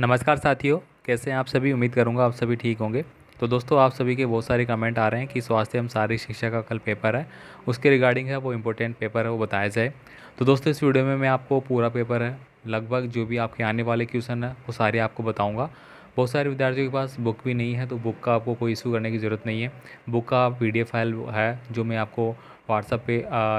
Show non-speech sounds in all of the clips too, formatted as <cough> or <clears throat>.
नमस्कार साथियों कैसे हैं आप सभी उम्मीद करूंगा आप सभी ठीक होंगे तो दोस्तों आप सभी के बहुत सारे कमेंट आ रहे हैं कि स्वास्थ्य एवं शारीरिक शिक्षा का कल पेपर है उसके रिगार्डिंग है वो इम्पोर्टेंट पेपर है वो बताया जाए तो दोस्तों इस वीडियो में मैं आपको पूरा पेपर है लगभग जो भी आपके आने वाले क्वेश्चन है वो सारे आपको बताऊँगा बहुत सारे विद्यार्थियों के पास बुक भी नहीं है तो बुक का आपको कोई इशू करने की ज़रूरत नहीं है बुक का पी फाइल है जो मैं आपको व्हाट्सअप पे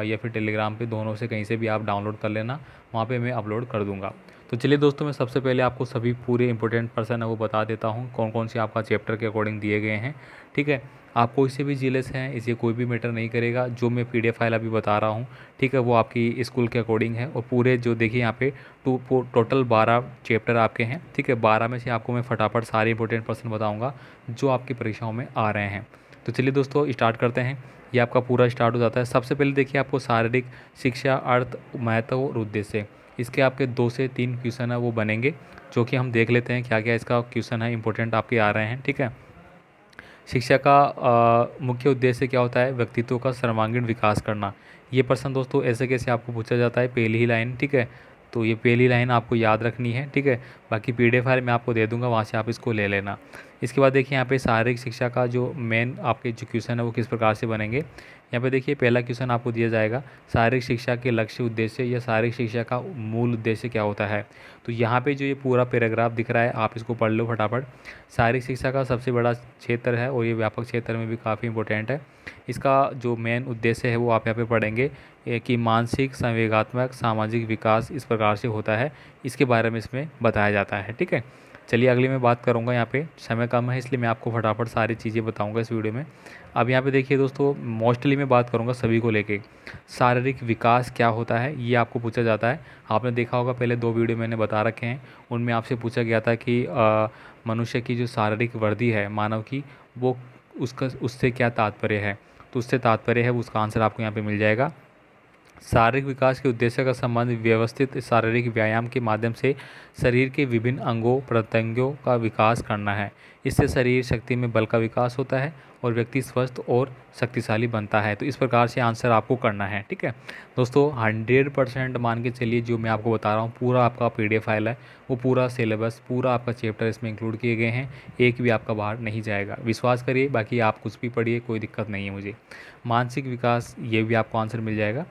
या फिर टेलीग्राम पे दोनों से कहीं से भी आप डाउनलोड कर लेना वहाँ पे मैं अपलोड कर दूँगा तो चलिए दोस्तों मैं सबसे पहले आपको सभी पूरे इंपॉर्टेंट पर्सन है वो बता देता हूँ कौन कौन से आपका चैप्टर के अकॉर्डिंग दिए गए हैं ठीक है आप कोई से भी जिले से हैं इसे कोई भी मैटर नहीं करेगा जो मैं पीडीएफ फाइल अभी बता रहा हूँ ठीक है वो आपकी स्कूल के अकॉर्डिंग है और पूरे जो देखिए यहाँ पे टू टोटल बारह चैप्टर आपके हैं ठीक है बारह में से आपको मैं फटाफट सारे इंपॉर्टेंट पर्सन बताऊँगा जो आपकी परीक्षाओं में आ रहे हैं तो चलिए दोस्तों स्टार्ट करते हैं ये आपका पूरा स्टार्ट हो जाता है सबसे पहले देखिए आपको शारीरिक शिक्षा अर्थ महत्व और उद्देश्य इसके आपके दो से तीन क्वेश्चन है वो बनेंगे जो कि हम देख लेते हैं क्या क्या इसका क्वेश्चन है इंपॉर्टेंट आपके आ रहे हैं ठीक है शिक्षा का मुख्य उद्देश्य क्या होता है व्यक्तित्व का सर्वांगीण विकास करना ये प्रश्न दोस्तों ऐसे कैसे आपको पूछा जाता है पहली ही लाइन ठीक है तो ये पहली लाइन आपको याद रखनी है ठीक है बाकी पी डी फाइल मैं आपको दे दूंगा वहाँ से आप इसको ले लेना इसके बाद देखिए यहाँ पे शारीरिक शिक्षा का जो मेन आपके जो क्वेश्चन है वो किस प्रकार से बनेंगे यहाँ पे देखिए पहला क्वेश्चन आपको दिया जाएगा शारीरिक शिक्षा के लक्ष्य उद्देश्य या शारीरिक शिक्षा का मूल उद्देश्य क्या होता है तो यहाँ पे जो ये पूरा पैराग्राफ दिख रहा है आप इसको पढ़ लो फटाफट शारीरिक शिक्षा का सबसे बड़ा क्षेत्र है और ये व्यापक क्षेत्र में भी काफ़ी इंपॉर्टेंट है इसका जो मेन उद्देश्य है वो आप यहाँ पर पढ़ेंगे कि मानसिक संवेगात्मक सामाजिक विकास इस प्रकार से होता है इसके बारे में इसमें बताया जाता है ठीक है चलिए अगले में बात करूँगा यहाँ पे समय कम है इसलिए मैं आपको फटाफट सारी चीज़ें बताऊँगा इस वीडियो में अब यहाँ पे देखिए दोस्तों मोस्टली मैं बात करूँगा सभी को लेके शारीरिक विकास क्या होता है ये आपको पूछा जाता है आपने देखा होगा पहले दो वीडियो मैंने बता रखे हैं उनमें आपसे पूछा गया था कि मनुष्य की जो शारीरिक वृद्धि है मानव की वो उसका उससे क्या तात्पर्य है तो उससे तात्पर्य है उसका आंसर आपको यहाँ पर मिल जाएगा शारीरिक विकास के उद्देश्य का संबंध व्यवस्थित शारीरिक व्यायाम के माध्यम से शरीर के विभिन्न अंगों प्रत्यंगों का विकास करना है इससे शरीर शक्ति में बल का विकास होता है और व्यक्ति स्वस्थ और शक्तिशाली बनता है तो इस प्रकार से आंसर आपको करना है ठीक है दोस्तों हंड्रेड परसेंट मान के चलिए जो मैं आपको बता रहा हूँ पूरा आपका पी फाइल है वो पूरा सिलेबस पूरा आपका चैप्टर इसमें इंक्लूड किए गए हैं एक भी आपका बाहर नहीं जाएगा विश्वास करिए बाकी आप कुछ भी पढ़िए कोई दिक्कत नहीं है मुझे मानसिक विकास ये भी आपको आंसर मिल जाएगा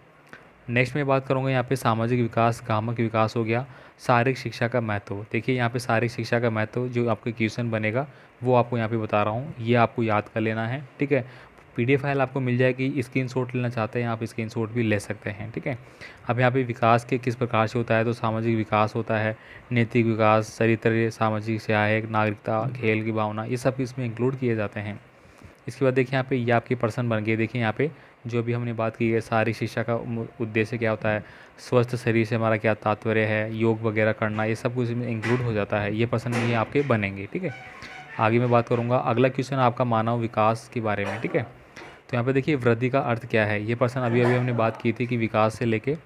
नेक्स्ट मैं बात करूँगा यहाँ पे सामाजिक विकास गामक विकास हो गया शारीरिक शिक्षा का महत्व देखिए यहाँ पे शारीरिक शिक्षा का महत्व जो आपके क्वेश्चन बनेगा वो आपको यहाँ पे बता रहा हूँ ये आपको याद कर लेना है ठीक है पीडीएफ फाइल आपको मिल जाएगी स्क्रीन शॉट लेना चाहते हैं आप स्क्रीन शॉट भी ले सकते हैं ठीक है अब यहाँ पर विकास के किस प्रकार से होता है तो सामाजिक विकास होता है नैतिक विकास चरित्र सामाजिक सहायक नागरिकता खेल की भावना ये सब इसमें इंक्लूड किए जाते हैं इसके बाद देखिए यहाँ पे ये आपके पर्सन बन गए देखिए यहाँ पे जो भी हमने बात की है सारी शिक्षा का उद्देश्य क्या होता है स्वस्थ शरीर से हमारा क्या तात्पर्य है योग वगैरह करना ये सब कुछ इसमें इंक्लूड हो जाता है ये प्रश्न ये आपके बनेंगे ठीक है आगे मैं बात करूँगा अगला क्वेश्चन आपका मानव विकास के बारे में ठीक है तो यहाँ पर देखिए वृद्धि का अर्थ क्या है ये प्रश्न अभी अभी हमने बात की थी कि विकास से लेके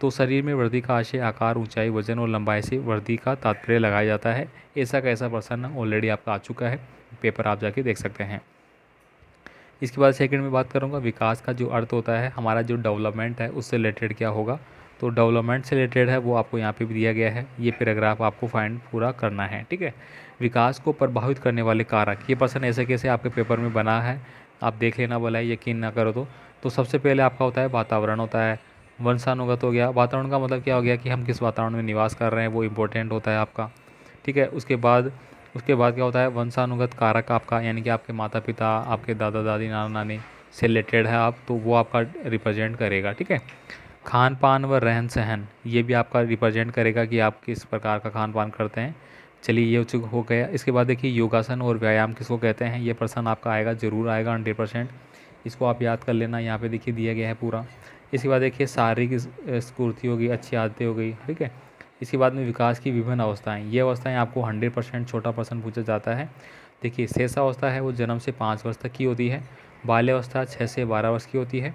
तो शरीर में वृद्धि का आशय आकार ऊंचाई वजन और लंबाई से वृद्धि का तात्पर्य लगाया जाता है ऐसा कैसा ऐसा ऑलरेडी आपका आ चुका है पेपर आप जाके देख सकते हैं इसके बाद सेकंड में बात करूँगा विकास का जो अर्थ होता है हमारा जो डेवलपमेंट है उससे रिलेटेड क्या होगा तो डेवलपमेंट से रिलेटेड है वो आपको यहाँ पे भी दिया गया है ये पैराग्राफ आपको फाइंड पूरा करना है ठीक है विकास को प्रभावित करने वाले कारक ये पर्सन ऐसे कैसे आपके पेपर में बना है आप देख लेना बोला यकीन ना करो तो तो सबसे पहले आपका होता है वातावरण होता है वंशानुगत हो गया वातावरण का मतलब क्या हो गया कि हम किस वातावरण में निवास कर रहे हैं वो इम्पोर्टेंट होता है आपका ठीक है उसके बाद उसके बाद क्या होता है वंशानुगत कारक आपका यानी कि आपके माता पिता आपके दादा दादी नाना नानी से रिलेटेड है आप तो वो आपका रिप्रेजेंट करेगा ठीक है खान पान व रहन सहन ये भी आपका रिप्रेजेंट करेगा कि आप किस प्रकार का खान पान करते हैं चलिए ये उचित हो गया इसके बाद देखिए योगासन और व्यायाम किसको कहते हैं ये प्रश्न आपका आएगा ज़रूर आएगा हंड्रेड परसेंट इसको आप याद कर लेना यहाँ पर देखिए दिया गया है पूरा इसके बाद देखिए शारीरिक स्फूर्ति होगी अच्छी आदतें हो गई ठीक है इसके बाद में विकास की विभिन्न अवस्थाएं ये अवस्थाएं आपको 100 परसेंट छोटा पर्सन पूछा जाता है देखिए शेष अवस्था है वो जन्म से पाँच वर्ष तक की होती है बाल्यावस्था छः से बारह वर्ष की होती है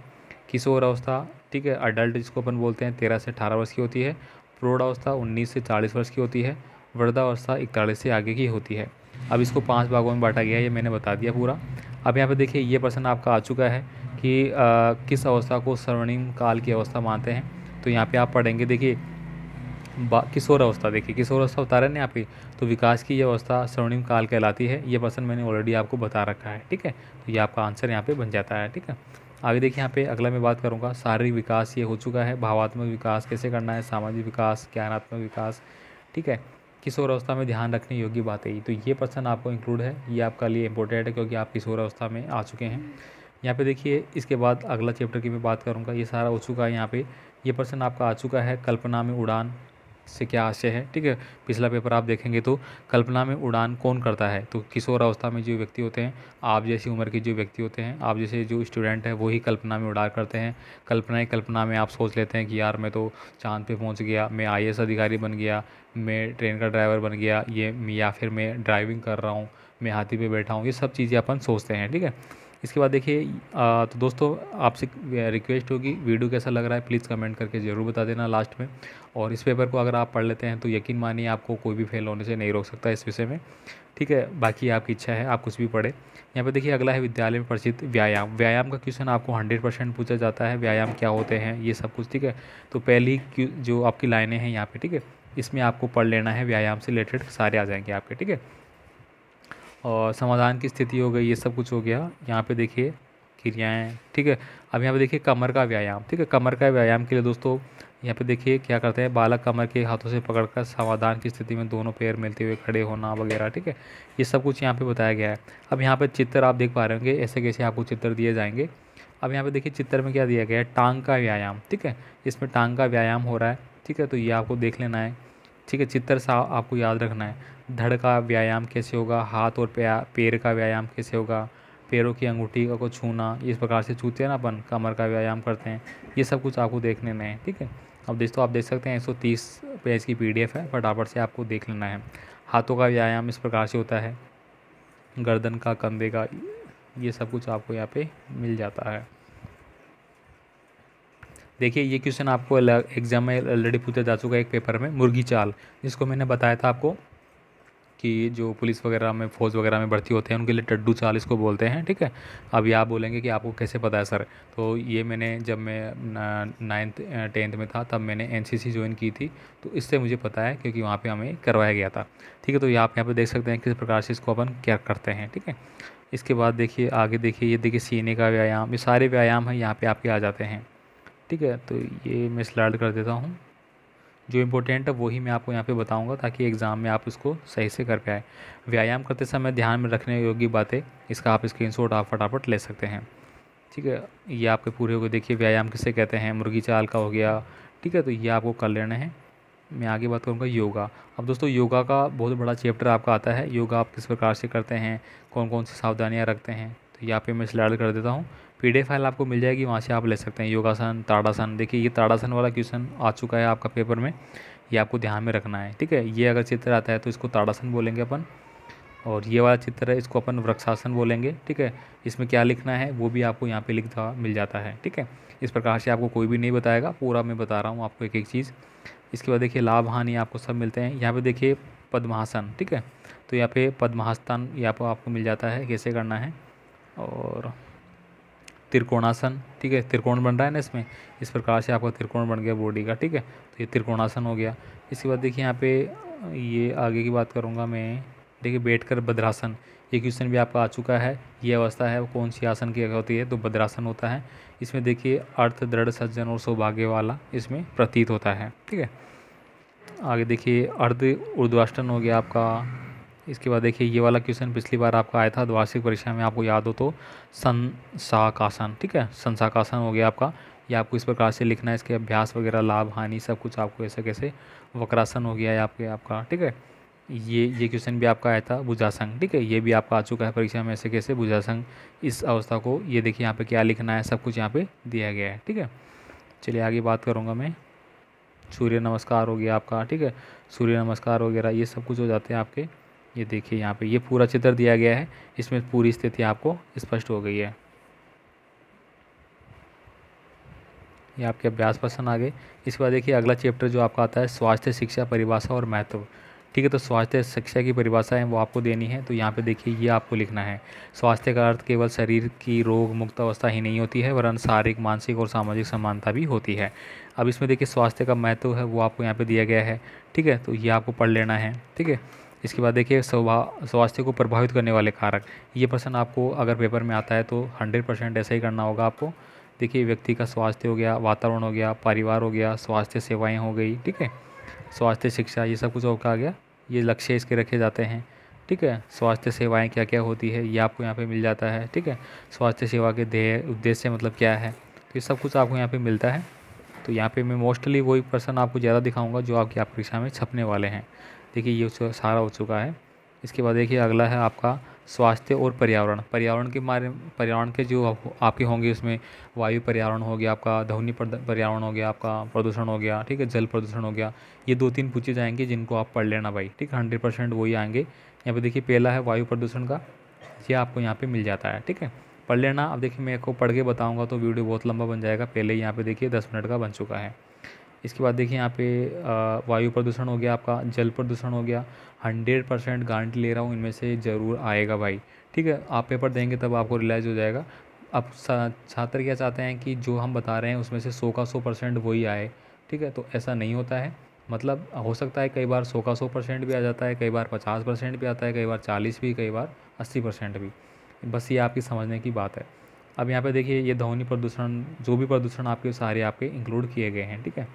किशोर अवस्था ठीक है अडल्ट जिसको अपन बोलते हैं तेरह से अठारह वर्ष की होती है प्रौढ़ावस्था उन्नीस से चालीस वर्ष की होती है वृद्धावस्था इकतालीस से आगे की होती है अब इसको पाँच भागों में बांटा गया है ये मैंने बता दिया पूरा अब यहाँ पर देखिए ये प्रश्न आपका आ चुका है कि आ, किस अवस्था को स्वर्णिम काल की अवस्था मानते हैं तो यहाँ पे आप पढ़ेंगे देखिए किशोर अवस्था देखिए किशोर अवस्था उतारन है आपकी तो विकास की यह अवस्था स्वर्णिम काल कहलाती है ये प्रश्न मैंने ऑलरेडी आपको बता रखा है ठीक है तो ये आपका आंसर यहाँ पे बन जाता है ठीक है आगे देखिए यहाँ पे अगला मैं बात करूँगा शारीरिक विकास ये हो चुका है भावात्मक विकास कैसे करना है सामाजिक विकास ज्ञानात्मक विकास ठीक है किशोर अवस्था में ध्यान रखने योग्य बात है तो ये पर्सन आपको इंक्लूड है ये आपका लिए इम्पोर्टेंट है क्योंकि आप किशोर अवस्था में आ चुके हैं यहाँ पे देखिए इसके बाद अगला चैप्टर की मैं बात करूँगा ये सारा हो चुका है यहाँ पे ये पर्सन आपका आ चुका है कल्पना में उड़ान से क्या आशय है ठीक है पिछला पेपर आप देखेंगे तो कल्पना में उड़ान कौन करता है तो किशोर अवस्था में जो व्यक्ति होते हैं आप जैसी उम्र के जो व्यक्ति होते हैं आप जैसे जो स्टूडेंट हैं वही कल्पना में उड़ान करते हैं कल्पना ही कल्पना में आप सोच लेते हैं कि यार मैं तो चांद पे पहुंच गया मैं आई अधिकारी बन गया मैं ट्रेन का ड्राइवर बन गया ये या फिर मैं ड्राइविंग कर रहा हूँ मैं हाथी पर बैठा हूँ ये सब चीज़ें अपन सोचते हैं ठीक है इसके बाद देखिए तो दोस्तों आपसे रिक्वेस्ट होगी वीडियो कैसा लग रहा है प्लीज़ कमेंट करके ज़रूर बता देना लास्ट में और इस पेपर को अगर आप पढ़ लेते हैं तो यकीन मानिए आपको कोई भी फेल होने से नहीं रोक सकता इस विषय में ठीक है बाकी आपकी इच्छा है आप कुछ भी पढ़े यहाँ पे देखिए अगला है विद्यालय में प्रसिद्ध व्यायाम व्यायाम का क्वेश्चन आपको हंड्रेड परसेंट पूछा जाता है व्यायाम क्या होते हैं ये सब कुछ ठीक है तो पहली जो आपकी लाइनें हैं यहाँ पर ठीक है इसमें आपको पढ़ लेना है व्यायाम से रिलेटेड सारे आ जाएंगे आपके ठीक है और समाधान की स्थिति हो गई ये सब कुछ हो गया यहाँ पे देखिए क्रियाएँ ठीक है अब यहाँ पे देखिए कमर का व्यायाम ठीक है कमर का व्यायाम के लिए दोस्तों यहाँ पे देखिए क्या करते हैं बालक कमर के हाथों से पकड़कर समाधान की स्थिति में दोनों पैर मिलते हुए खड़े होना वगैरह ठीक है ये सब कुछ यहाँ पे बताया गया है अब यहाँ पे चित्र आप देख पा रहे होंगे ऐसे कैसे आपको चित्र दिए जाएंगे अब यहाँ पे देखिए चित्र में क्या दिया गया है टांग का व्यायाम ठीक है इसमें टांग का व्यायाम हो रहा है ठीक है तो ये आपको देख लेना है ठीक है चित्र सा आपको याद रखना है धड़ का व्यायाम कैसे होगा हाथ और पैर का व्यायाम कैसे होगा पैरों की अंगूठी का को छूना इस प्रकार से छूते हैं ना अपन कमर का व्यायाम करते हैं ये सब कुछ आपको देखने में है ठीक है अब दोस्तों आप देख सकते हैं 130 पेज की पीडीएफ है फटाफट से आपको देख लेना है हाथों का व्यायाम इस प्रकार से होता है गर्दन का कंधे का ये सब कुछ आपको यहाँ पे मिल जाता है देखिए ये क्वेश्चन आपको एग्जाम में ऑलरेडी पूछा जा चुका है एक पेपर में मुर्गी चाल जिसको मैंने बताया था आपको कि जो पुलिस वगैरह में फौज वगैरह में भर्ती होते हैं उनके लिए टड्डू चाल इसको बोलते हैं ठीक है अब ये आप बोलेंगे कि आपको कैसे पता है सर तो ये मैंने जब मैं नाइन्थ टेंथ में था तब मैंने एन ज्वाइन की थी तो इससे मुझे पता है क्योंकि वहाँ पर हमें करवाया गया था ठीक है तो ये आप यहाँ पर देख सकते हैं किस प्रकार से इसको अपन क्या करते हैं ठीक है इसके बाद देखिए आगे देखिए ये देखिए सीने का व्यायाम ये सारे व्यायाम हैं यहाँ पर आपके आ जाते हैं ठीक है तो ये मैं स्लाइड कर देता हूँ जो इम्पोर्टेंट है वही मैं आपको यहाँ पे बताऊँगा ताकि एग्ज़ाम में आप इसको सही से कर पाए व्यायाम करते समय ध्यान में रखने योग्य बातें इसका आप स्क्रीन शॉट आप फटाफट ले सकते हैं ठीक है ये आपके पूरे हो गए देखिए व्यायाम किसे कहते हैं मुर्गी चाल का हो गया ठीक है तो ये आपको कर लेना है मैं आगे बात करूँगा योगा अब दोस्तों योगा का बहुत बड़ा चैप्टर आपका आता है योगा आप किस प्रकार से करते हैं कौन कौन सी सावधानियाँ रखते हैं तो यहाँ पे मैं स्लाइड कर देता हूँ पी फाइल आपको मिल जाएगी वहाँ से आप ले सकते हैं योगासन ताड़ासन देखिए ये ताड़ासन वाला क्वेश्चन आ चुका है आपका पेपर में ये आपको ध्यान में रखना है ठीक है ये अगर चित्र आता है तो इसको ताड़ासन बोलेंगे अपन और ये वाला चित्र है इसको अपन वृक्षासन बोलेंगे ठीक है इसमें क्या लिखना है वो भी आपको यहाँ पे लिखा मिल जाता है ठीक है इस प्रकार से आपको कोई भी नहीं बताएगा पूरा मैं बता रहा हूँ आपको एक एक चीज़ इसके बाद देखिए लाभ हानि आपको सब मिलते हैं यहाँ पे देखिए पद्मासन ठीक है तो यहाँ पे पद्मासन यहाँ पर आपको मिल जाता है कैसे करना है और त्रिकोणासन ठीक है त्रिकोण बन रहा है ना इसमें इस प्रकार से आपका त्रिकोण बन गया बॉडी का ठीक है तो ये त्रिकोणासन हो गया इसके बाद देखिए यहाँ पे ये आगे की बात करूँगा मैं देखिए बैठकर बद्रासन ये क्वेश्चन भी आपका आ चुका है ये अवस्था है वो कौन सी आसन की होती है तो बद्रासन होता है इसमें देखिए अर्थ दृढ़ सज्जन और सौभाग्य वाला इसमें प्रतीत होता है ठीक है आगे देखिए अर्ध उर्ध्वासन हो गया आपका इसके बाद देखिए ये वाला क्वेश्चन पिछली बार आपका आया था तो वार्षिक परीक्षा में आपको याद हो तो संसाकासन ठीक है संसाकासन हो गया आपका या आपको इस प्रकार से लिखना है इसके अभ्यास वगैरह लाभ हानि सब कुछ आपको ऐसे कैसे वक्रासन हो गया है आपके आपका ठीक है ये ये क्वेश्चन भी आपका आया था भुजासंग ठीक है ये भी आपका आ चुका है परीक्षा में ऐसे कैसे भुजासंग इस अवस्था को ये देखिए यहाँ पे क्या लिखना है सब कुछ यहाँ पे दिया गया है ठीक है चलिए आगे बात करूँगा मैं सूर्य नमस्कार हो गया आपका ठीक है सूर्य नमस्कार वगैरह ये सब कुछ हो जाते हैं आपके ये देखिए यहाँ पे ये पूरा चित्र दिया गया है इसमें पूरी स्थिति आपको स्पष्ट हो गई है ये आपके अभ्यास पसंद आ गए इसके बाद देखिए अगला चैप्टर जो आपका आता है स्वास्थ्य शिक्षा परिभाषा और महत्व ठीक है तो स्वास्थ्य शिक्षा की परिभाषा है वो आपको देनी है तो यहाँ पे देखिए ये आपको लिखना है स्वास्थ्य का अर्थ केवल शरीर की रोग मुक्त अवस्था ही नहीं होती है वरन शारीरिक मानसिक और सामाजिक समानता भी होती है अब इसमें देखिए स्वास्थ्य का महत्व है वो आपको यहाँ पर दिया गया है ठीक है तो ये आपको पढ़ लेना है ठीक है इसके बाद देखिए स्वास्थ्य को प्रभावित करने वाले कारक ये प्रश्न आपको अगर पेपर में आता है तो हंड्रेड परसेंट ऐसा ही करना होगा आपको देखिए व्यक्ति का स्वास्थ्य हो गया वातावरण हो गया परिवार हो गया स्वास्थ्य सेवाएं हो गई ठीक है स्वास्थ्य शिक्षा ये सब कुछ आपका आ गया ये लक्ष्य इसके रखे जाते हैं ठीक है स्वास्थ्य सेवाएं क्या क्या होती है ये आपको यहाँ पे मिल जाता है ठीक है स्वास्थ्य सेवा के ध्येय उद्देश्य मतलब क्या है तो ये सब कुछ आपको यहाँ पे मिलता है तो यहाँ पे मैं मोस्टली वही पर्सन आपको ज़्यादा दिखाऊंगा जो आपकी आप परीक्षा में छपने वाले हैं देखिए ये उसका सारा हो चुका है इसके बाद देखिए अगला है आपका स्वास्थ्य और पर्यावरण पर्यावरण के मारे पर्यावरण के जो आपके होंगे उसमें वायु पर्यावरण हो गया आपका ध्वनि पर्यावरण हो गया आपका प्रदूषण हो गया ठीक है जल प्रदूषण हो गया ये दो तीन पूछे जाएंगे जिनको आप पढ़ लेना भाई ठीक है हंड्रेड परसेंट वही आएंगे यहाँ पे देखिए पहला है वायु प्रदूषण का ये आपको यहाँ पर मिल जाता है ठीक है पढ़ लेना अब देखिए मैं आपको पढ़ के बताऊँगा तो वीडियो बहुत लंबा बन जाएगा पहले यहाँ पर देखिए दस मिनट का बन चुका है इसके बाद देखिए यहाँ पे वायु प्रदूषण हो गया आपका जल प्रदूषण हो गया हंड्रेड परसेंट गारंटी ले रहा हूँ इनमें से ज़रूर आएगा भाई ठीक है आप पेपर देंगे तब आपको रिलाइज हो जाएगा अब छात्र क्या चाहते हैं कि जो हम बता रहे हैं उसमें से सौ का सौ परसेंट वही आए ठीक है तो ऐसा नहीं होता है मतलब हो सकता है कई बार सौ का सौ परसेंट भी आ जाता है कई बार पचास परसेंट भी आता है कई बार चालीस भी कई बार अस्सी परसेंट भी बस ये आपकी समझने की बात है अब यहाँ पे देखिए ये ध्वनि प्रदूषण जो भी प्रदूषण आपके सारे आपके इंक्लूड किए गए हैं ठीक है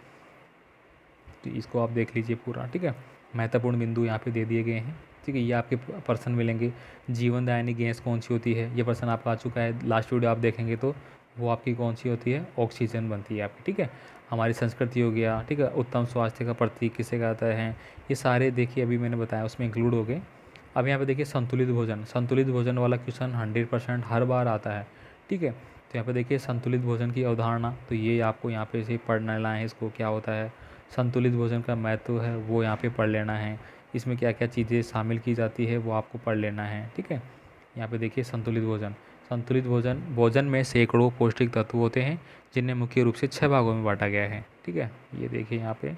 तो इसको आप देख लीजिए पूरा ठीक है महत्वपूर्ण बिंदु यहाँ पे दे दिए गए हैं ठीक है ये आपके पर्सन मिलेंगे जीवन दायनी गैस कौन सी होती है ये पर्सन आपका आ चुका है लास्ट वीडियो आप देखेंगे तो वो आपकी कौन सी होती है ऑक्सीजन बनती है आपकी ठीक है हमारी संस्कृति हो गया ठीक है उत्तम स्वास्थ्य का प्रतीक किसे कहते है ये सारे देखिए अभी मैंने बताया उसमें इंक्लूड हो गए अब यहाँ पे देखिए संतुलित भोजन संतुलित भोजन वाला क्वेश्चन हंड्रेड परसेंट हर बार आता है ठीक है तो यहाँ पे देखिए संतुलित भोजन की अवधारणा तो ये आपको यहाँ पे से पढ़ने लाए हैं इसको क्या होता है संतुलित भोजन का महत्व है वो यहाँ पे पढ़ लेना है इसमें क्या क्या चीज़ें शामिल की जाती है वो आपको पढ़ लेना है ठीक है यहाँ पे देखिए संतुलित भोजन संतुलित भोजन भोजन में सैकड़ों पौष्टिक तत्व होते हैं जिन्हें मुख्य रूप से छः भागों में बांटा गया है ठीक है ये देखिए यहाँ पर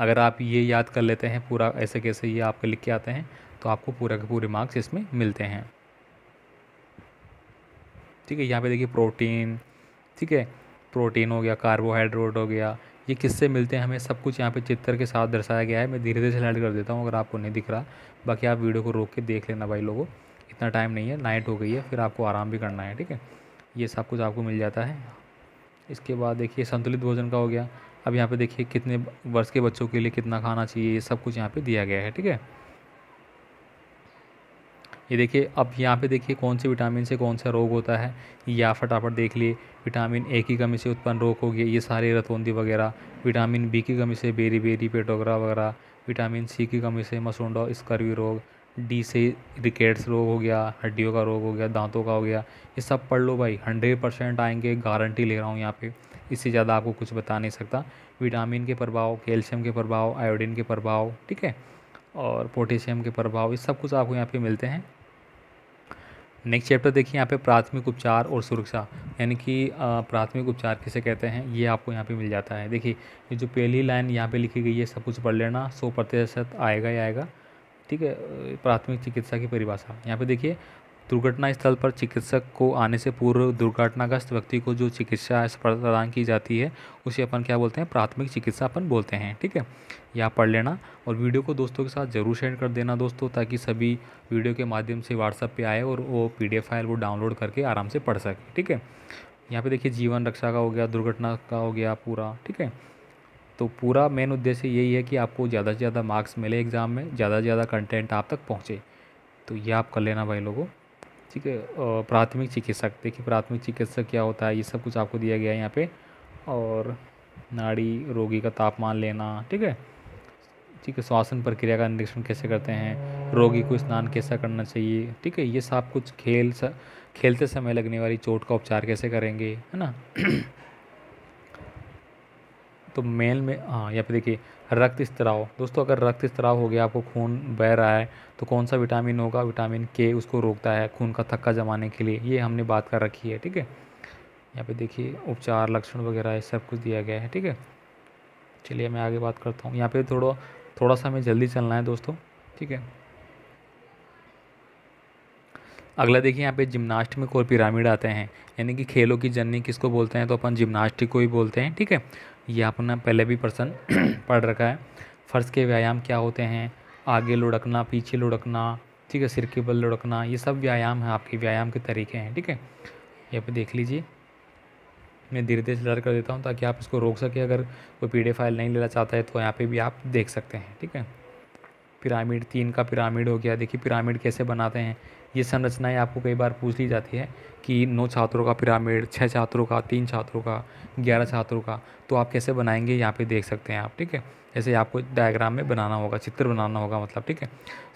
अगर आप ये याद कर लेते हैं पूरा ऐसे कैसे ये आपके लिख के आते हैं तो आपको पूरा के पूरे मार्क्स इसमें मिलते हैं ठीक है यहाँ पे देखिए प्रोटीन ठीक है प्रोटीन हो गया कार्बोहाइड्रेट हो गया ये किससे मिलते हैं हमें सब कुछ यहाँ पे चित्र के साथ दर्शाया गया है मैं धीरे धीरे स्लाइड कर देता हूँ अगर आपको नहीं दिख रहा बाकी आप वीडियो को रोक के देख लेना भाई लोगों इतना टाइम नहीं है नाइट हो गई है फिर आपको आराम भी करना है ठीक है ये सब कुछ आपको मिल जाता है इसके बाद देखिए संतुलित भोजन का हो गया अब यहाँ पर देखिए कितने वर्ष के बच्चों के लिए कितना खाना चाहिए ये सब कुछ यहाँ पर दिया गया है ठीक है ये देखिए अब यहाँ पे देखिए कौन से विटामिन से कौन सा रोग होता है या फटाफट देख लिए विटामिन ए की कमी से उत्पन्न रोग हो गया ये सारे रतौंदी वगैरह विटामिन बी की कमी से बेरी बेरी पेटोग्रा वगैरह विटामिन सी की कमी से मसूडो स्कर्वी रोग डी से रिकेट्स रोग हो गया हड्डियों का रोग हो गया दांतों का हो गया ये सब पढ़ लो भाई हंड्रेड परसेंट आएंगे गारंटी ले रहा हूँ यहाँ पे इससे ज़्यादा आपको कुछ बता नहीं सकता विटामिन के प्रभाव कैल्शियम के प्रभाव आयोडीन के प्रभाव ठीक है और पोटेशियम के प्रभाव ये सब कुछ आपको यहाँ पे मिलते हैं नेक्स्ट चैप्टर देखिए यहाँ पे प्राथमिक उपचार और सुरक्षा यानी कि प्राथमिक उपचार किसे कहते हैं ये आपको यहाँ पे मिल जाता है देखिए ये जो पहली लाइन यहाँ पे लिखी गई है सब कुछ पढ़ लेना सौ प्रतिशत आएगा ही आएगा ठीक है प्राथमिक चिकित्सा की परिभाषा यहाँ पे देखिए दुर्घटना स्थल पर चिकित्सक को आने से पूर्व दुर्घटनाग्रस्त व्यक्ति को जो चिकित्सा प्रदान की जाती है उसे अपन क्या बोलते हैं प्राथमिक चिकित्सा अपन बोलते हैं ठीक है यह पढ़ लेना और वीडियो को दोस्तों के साथ ज़रूर शेयर कर देना दोस्तों ताकि सभी वीडियो के माध्यम से व्हाट्सएप पर आए और वो पी फाइल वो डाउनलोड करके आराम से पढ़ सके ठीक है यहाँ पर देखिए जीवन रक्षा का हो गया दुर्घटना का हो गया पूरा ठीक है तो पूरा मेन उद्देश्य यही है कि आपको ज़्यादा से ज़्यादा मार्क्स मिले एग्ज़ाम में ज़्यादा से ज़्यादा कंटेंट आप तक पहुँचे तो ये आप कर लेना भाई लोगों ठीक है प्राथमिक चिकित्सक देखिए प्राथमिक चिकित्सक क्या होता है ये सब कुछ आपको दिया गया है यहाँ पे और नाड़ी रोगी का तापमान लेना ठीक है ठीक है श्वासन प्रक्रिया का निरीक्षण कैसे करते हैं रोगी को स्नान कैसा करना चाहिए ठीक है ये सब कुछ खेल स खेलते समय लगने वाली चोट का उपचार कैसे करेंगे है ना तो मेल में हाँ यहाँ पे देखिए रक्त स्त्राव दोस्तों अगर रक्त स्त्राव हो गया आपको खून बह रहा है तो कौन सा विटामिन होगा विटामिन के उसको रोकता है खून का थक्का जमाने के लिए ये हमने बात कर रखी है ठीक है यहाँ पे देखिए उपचार लक्षण वगैरह सब कुछ दिया गया है ठीक है चलिए मैं आगे बात करता हूँ यहाँ पे थोड़ा थोड़ा सा हमें जल्दी चलना है दोस्तों ठीक है अगला देखिए यहाँ पे जिम्नास्टिक और पिरामिड आते हैं यानी कि खेलों की जननी किसको बोलते हैं तो अपन जिम्नास्टिक को ही बोलते हैं ठीक है ये आपने पहले भी प्रश्न <clears throat> पढ़ रखा है फ़र्श के व्यायाम क्या होते हैं आगे लुढ़कना पीछे लुढ़कना ठीक है सिर के बल लुढ़कना ये सब व्यायाम है आपके व्यायाम के तरीके हैं ठीक है ये पे देख लीजिए मैं धीरे धीरे सुधार कर देता हूँ ताकि आप इसको रोक सके अगर कोई पी फाइल नहीं लेना चाहता है तो यहाँ पर भी आप देख सकते हैं ठीक है पिरामिड तीन का पिरामिड हो गया देखिए पिरामिड कैसे बनाते हैं ये संरचनाएं आपको कई बार पूछ ली जाती है कि नौ छात्रों का पिरामिड छः छात्रों का तीन छात्रों का ग्यारह छात्रों का तो आप कैसे बनाएंगे यहाँ पे देख सकते हैं आप ठीक है जैसे आपको डायग्राम में बनाना होगा चित्र बनाना होगा मतलब ठीक है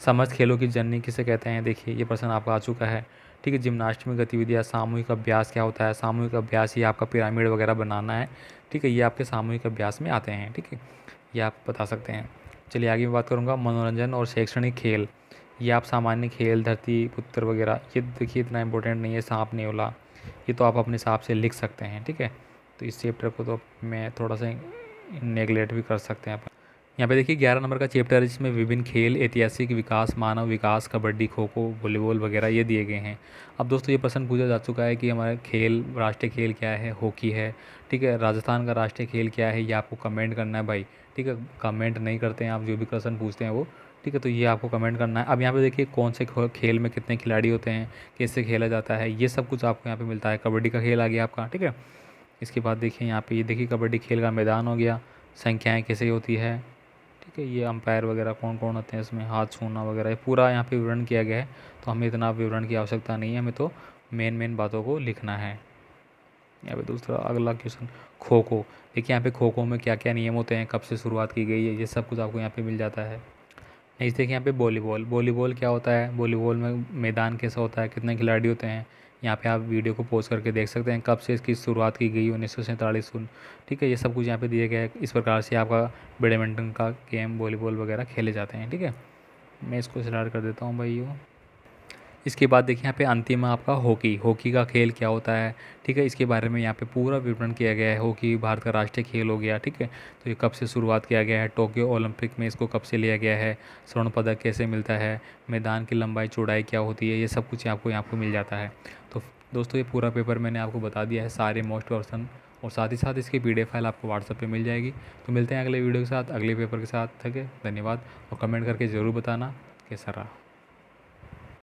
समझ खेलों की जर्नी किसे कहते हैं देखिए ये प्रश्न आपका आ चुका है ठीक है जिम्नास्ट में गतिविधियाँ सामूहिक अभ्यास क्या होता है सामूहिक अभ्यास ये आपका पिरामिड वगैरह बनाना है ठीक है ये आपके सामूहिक अभ्यास में आते हैं ठीक है ये आप बता सकते हैं चलिए आगे मैं बात करूँगा मनोरंजन और शैक्षणिक खेल ये आप सामान्य खेल धरती पुत्र वगैरह ये देखिए इतना इंपॉर्टेंट नहीं है सांप नेवला ये तो आप अपने हिसाब से लिख सकते हैं ठीक है तो इस चैप्टर को तो मैं थोड़ा सा नेगलेक्ट भी कर सकते हैं अपन यहाँ पे देखिए ग्यारह नंबर का चैप्टर है जिसमें विभिन्न खेल ऐतिहासिक विकास मानव विकास कबड्डी खो खो वॉलीबॉल वगैरह ये दिए गए हैं अब दोस्तों ये प्रश्न पूछा जा चुका है कि हमारे खेल राष्ट्रीय खेल क्या है हॉकी है ठीक है राजस्थान का राष्ट्रीय खेल क्या है ये आपको कमेंट करना है भाई ठीक है कमेंट नहीं करते हैं आप जो भी प्रश्न पूछते हैं वो ठीक है तो ये आपको कमेंट करना है अब यहाँ पे देखिए कौन से खेल में कितने खिलाड़ी होते हैं कैसे खेला जाता है ये सब कुछ आपको यहाँ पे मिलता है कबड्डी का खेल आ गया आपका ठीक है इसके बाद देखिए यहाँ पे ये देखिए कबड्डी खेल का मैदान हो गया संख्याएँ कैसे होती है ठीक है ये अंपायर वगैरह कौन कौन होते हैं इसमें हाथ छूना वगैरह ये पूरा यहाँ पर विवरण किया गया है तो हमें इतना विवरण की आवश्यकता नहीं है हमें तो मेन मेन बातों को लिखना है यहाँ पे दूसरा अगला क्वेश्चन खो खो देखिए यहाँ पे खो खो में क्या क्या नियम होते हैं कब से शुरुआत की गई है ये सब कुछ आपको यहाँ पे मिल जाता है नेक्स्ट देखिए यहाँ पे वॉलीबॉल वॉलीबॉल क्या होता है वॉलीबॉल में मैदान कैसा होता है कितने खिलाड़ी होते हैं यहाँ पे आप वीडियो को पोस्ट करके देख सकते हैं कब से इसकी शुरुआत की गई उन्नीस सौ सैंतालीस ठीक है ये सब कुछ यहाँ पे दिया गया है इस प्रकार से आपका बैडमिंटन का गेम वॉलीबॉल वगैरह खेले जाते हैं ठीक है मैं इसको स्टार्ट कर देता हूँ भाई इसके बाद देखिए यहाँ पे अंतिम है आपका हॉकी हॉकी का खेल क्या होता है ठीक है इसके बारे में यहाँ पे पूरा विवरण किया गया है हॉकी भारत का राष्ट्रीय खेल हो गया ठीक है तो ये कब से शुरुआत किया गया है टोक्यो ओलंपिक में इसको कब से लिया गया है स्वर्ण पदक कैसे मिलता है मैदान की लंबाई चौड़ाई क्या होती है ये सब कुछ आपको यहाँ पर मिल जाता है तो दोस्तों ये पूरा पेपर मैंने आपको बता दिया है सारे मोस्ट पर्सन और साथ ही साथ इसकी पी फाइल आपको व्हाट्सएप पे मिल जाएगी तो मिलते हैं अगले वीडियो के साथ अगले पेपर के साथ ठीक है धन्यवाद और कमेंट करके ज़रूर बताना कैसा रहा